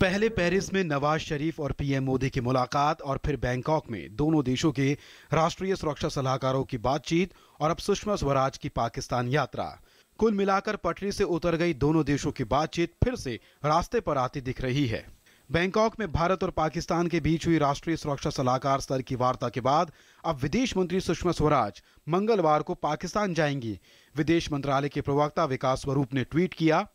पहले पेरिस में नवाज शरीफ और पीएम मोदी की मुलाकात और फिर बैंकॉक में दोनों देशों के राष्ट्रीय सुरक्षा सलाहकारों की बातचीत और अब सुषमा स्वराज की पाकिस्तान यात्रा कुल मिलाकर पटरी से उतर गई दोनों देशों की बातचीत फिर से रास्ते पर आती दिख रही है बैंकॉक में भारत और पाकिस्तान के बीच हुई राष्ट्रीय सुरक्षा सलाहकार स्तर की वार्ता के बाद अब विदेश मंत्री सुषमा स्वराज मंगलवार को पाकिस्तान जाएंगी विदेश मंत्रालय के प्रवक्ता विकास स्वरूप ने ट्वीट किया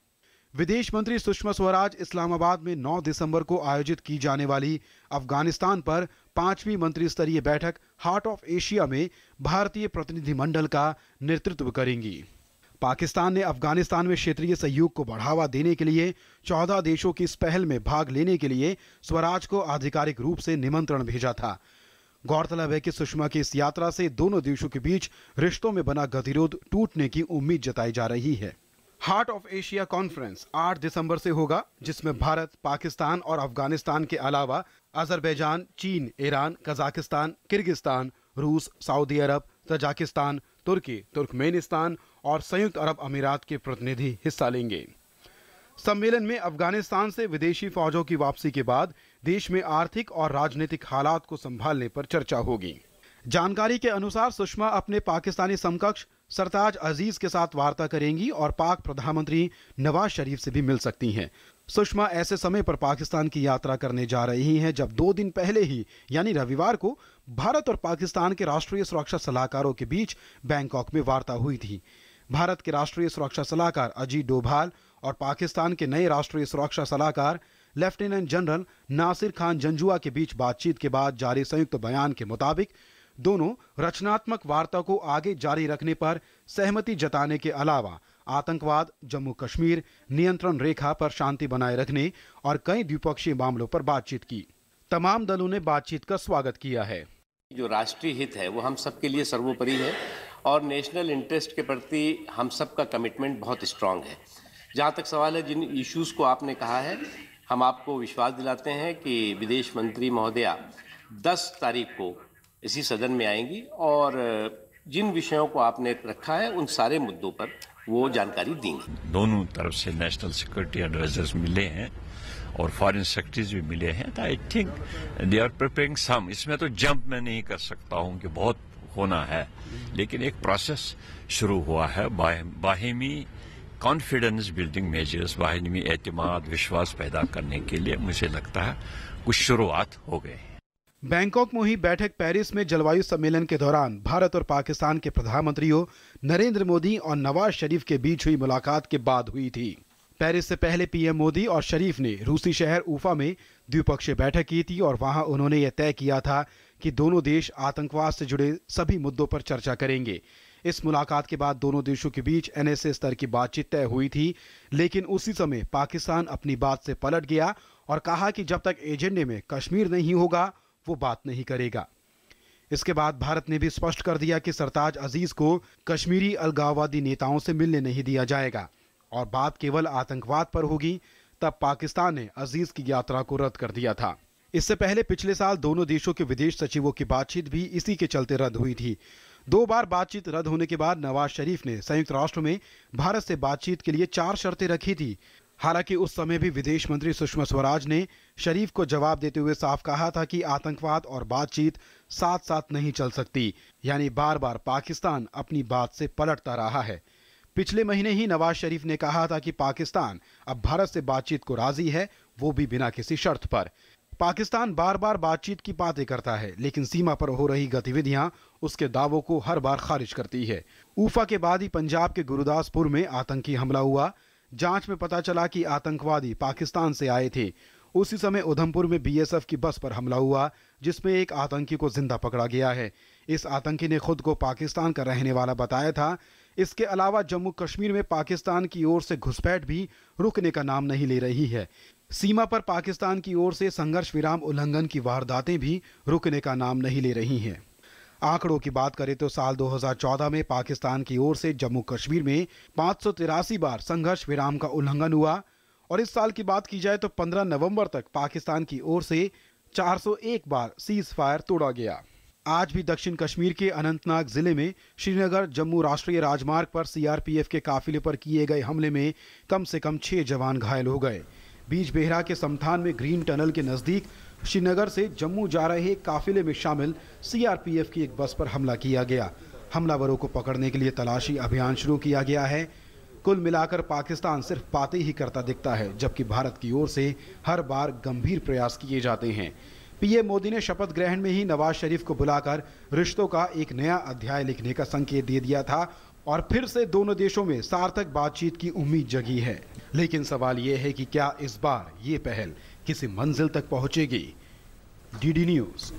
विदेश मंत्री सुषमा स्वराज इस्लामाबाद में 9 दिसंबर को आयोजित की जाने वाली अफगानिस्तान पर पांचवी मंत्री स्तरीय बैठक हार्ट ऑफ एशिया में भारतीय प्रतिनिधिमंडल का नेतृत्व करेंगी पाकिस्तान ने अफगानिस्तान में क्षेत्रीय सहयोग को बढ़ावा देने के लिए चौदह देशों की इस पहल में भाग लेने के लिए स्वराज को आधिकारिक रूप से निमंत्रण भेजा था गौरतलब है कि सुषमा की इस यात्रा से दोनों देशों के बीच रिश्तों में बना गतिरोध टूटने की उम्मीद जताई जा रही है हार्ट ऑफ एशिया कॉन्फ्रेंस 8 दिसंबर से होगा जिसमें भारत पाकिस्तान और अफगानिस्तान के अलावा अजरबैजान चीन ईरान कजाकिस्तान किर्गिस्तान रूस Saudi Arab Tajikistan Turkey Turkmenistan और संयुक्त अरब अमीरात के प्रतिनिधि हिस्सा लेंगे सम्मेलन में अफगानिस्तान से विदेशी फौजों की वापसी के बाद देश में आर्थिक और राजनीतिक हालात को संभालने पर चर्चा होगी जानकारी के अनुसार सुषमा अपने पाकिस्तानी समकक्ष सरताज अजीज के साथ वार्ता करेंगी और पाक प्रधानमंत्री नवाज शरीफ से भी मिल सकती हैं सुषमा ऐसे समय पर पाकिस्तान की यात्रा करने जा रही हैं जब दो दिन पहले ही यानी रविवार को भारत और पाकिस्तान के राष्ट्रीय सुरक्षा सलाहकारों के बीच बैंकॉक में वार्ता हुई थी भारत के राष्ट्रीय सुरक्षा सलाहकार अजीत डोभाल और पाकिस्तान के नए राष्ट्रीय सुरक्षा सलाहकार लेफ्टिनेंट जनरल नासिर खान जंजुआ के बीच बातचीत के बाद जारी संयुक्त बयान के मुताबिक दोनों रचनात्मक वार्ता को आगे जारी रखने पर सहमति जताने के अलावा आतंकवाद जम्मू कश्मीर नियंत्रण रेखा पर शांति बनाए रखने और कई द्विपक्षीय मामलों पर बातचीत की तमाम दलों ने बातचीत का स्वागत किया है जो राष्ट्रीय हित है वो हम सबके लिए सर्वोपरि है और नेशनल इंटरेस्ट के प्रति हम सबका कमिटमेंट बहुत स्ट्रांग है जहाँ तक सवाल है जिन इश्यूज़ को आपने कहा है हम आपको विश्वास दिलाते हैं कि विदेश मंत्री महोदया 10 तारीख को इसी सदन में आएंगी और जिन विषयों को आपने रखा है उन सारे मुद्दों पर वो जानकारी देंगे दोनों तरफ से नेशनल सिक्योरिटी एडवाइजर्स मिले हैं और फॉरेन सेक्रेटरीज भी मिले हैं I think they are preparing some इसमें तो जंप मैं नहीं कर सकता हूं कि बहुत होना है लेकिन एक प्रोसेस शुरू हुआ है बाहिमी कॉन्फिडेंस बिल्डिंग मेजर्स बाहिमी एतमाद विश्वास पैदा करने के लिए मुझे लगता है कुछ शुरुआत हो गई हैं बैंकॉक में हुई बैठक पेरिस में जलवायु सम्मेलन के दौरान भारत और पाकिस्तान के प्रधानमंत्रियों नरेंद्र मोदी और नवाज शरीफ के बीच हुई मुलाकात के बाद हुई थी पेरिस से पहले पीएम मोदी और शरीफ ने रूसी शहर ऊफा में द्विपक्षीय बैठक की थी और वहां उन्होंने यह तय किया था कि दोनों देश आतंकवाद से जुड़े सभी मुद्दों पर चर्चा करेंगे इस मुलाकात के बाद दोनों देशों के बीच एनएसए स्तर की बातचीत तय हुई थी लेकिन उसी समय पाकिस्तान अपनी बात से पलट गया और कहा कि जब तक एजेंडे में कश्मीर नहीं होगा वो बात नहीं करेगा इसके बाद भारत ने भी स्पष्ट कर दिया कि सरताज अजीज को कश्मीरी अलगाववादी नेताओं से मिलने नहीं दिया जाएगा और बात केवल आतंकवाद पर होगी तब पाकिस्तान ने अजीज की यात्रा को रद्द कर दिया था इससे पहले पिछले साल दोनों देशों के विदेश सचिवों की बातचीत भी इसी के चलते रद्द हुई थी दो बार बातचीत रद्द होने के बाद नवाज शरीफ ने संयुक्त राष्ट्र में भारत से बातचीत के लिए चार शर्तें रखी थी हालांकि उस समय भी विदेश मंत्री सुषमा स्वराज ने शरीफ को जवाब देते हुए साफ कहा था कि आतंकवाद और बातचीत साथ साथ नहीं चल सकती यानी बार बार पाकिस्तान अपनी बात से पलटता रहा है पिछले महीने ही नवाज शरीफ ने कहा था कि पाकिस्तान अब भारत से बातचीत को राजी है वो भी बिना किसी शर्त पर पाकिस्तान बार बार बातचीत की बातें करता है लेकिन सीमा पर हो रही गतिविधियां उसके दावों को हर बार खारिज करती है ऊफा के बाद ही पंजाब के गुरुदासपुर में आतंकी हमला हुआ जांच में पता चला कि आतंकवादी पाकिस्तान से आए थे उसी समय उधमपुर में बीएसएफ की बस पर हमला हुआ जिसमें एक आतंकी को जिंदा पकड़ा गया है इस आतंकी ने खुद को पाकिस्तान का रहने वाला बताया था इसके अलावा जम्मू कश्मीर में पाकिस्तान की ओर से घुसपैठ भी रुकने का नाम नहीं ले रही है सीमा पर पाकिस्तान की ओर से संघर्ष विराम उल्लंघन की वारदातें भी रुकने का नाम नहीं ले रही हैं आंकड़ों की बात करें तो साल 2014 में पाकिस्तान की ओर से जम्मू कश्मीर में पाँच बार संघर्ष विराम का उल्लंघन हुआ और इस साल की बात की जाए तो 15 नवंबर तक पाकिस्तान की ओर से 401 बार सीज फायर तोड़ा गया आज भी दक्षिण कश्मीर के अनंतनाग जिले में श्रीनगर जम्मू राष्ट्रीय राजमार्ग पर सीआरपीएफ के काफिले पर किए गए हमले में कम से कम छह जवान घायल हो गए बीच बेहरा के समथान में ग्रीन टनल के नजदीक श्रीनगर से जम्मू जा रहे काफिले में शामिल सीआरपीएफ की एक बस पर हमला किया गया हमलावरों को पकड़ने के लिए तलाशी अभियान शुरू किया गया है कुल मिलाकर पाकिस्तान सिर्फ पाते ही करता दिखता है जबकि भारत की ओर से हर बार गंभीर प्रयास किए जाते हैं पीएम मोदी ने शपथ ग्रहण में ही नवाज शरीफ को बुलाकर रिश्तों का एक नया अध्याय लिखने का संकेत दे दिया था और फिर से दोनों देशों में सार्थक बातचीत की उम्मीद जगी है लेकिन सवाल यह है कि क्या इस बार ये पहल किसी मंजिल तक पहुंचेगी डीडी न्यूज़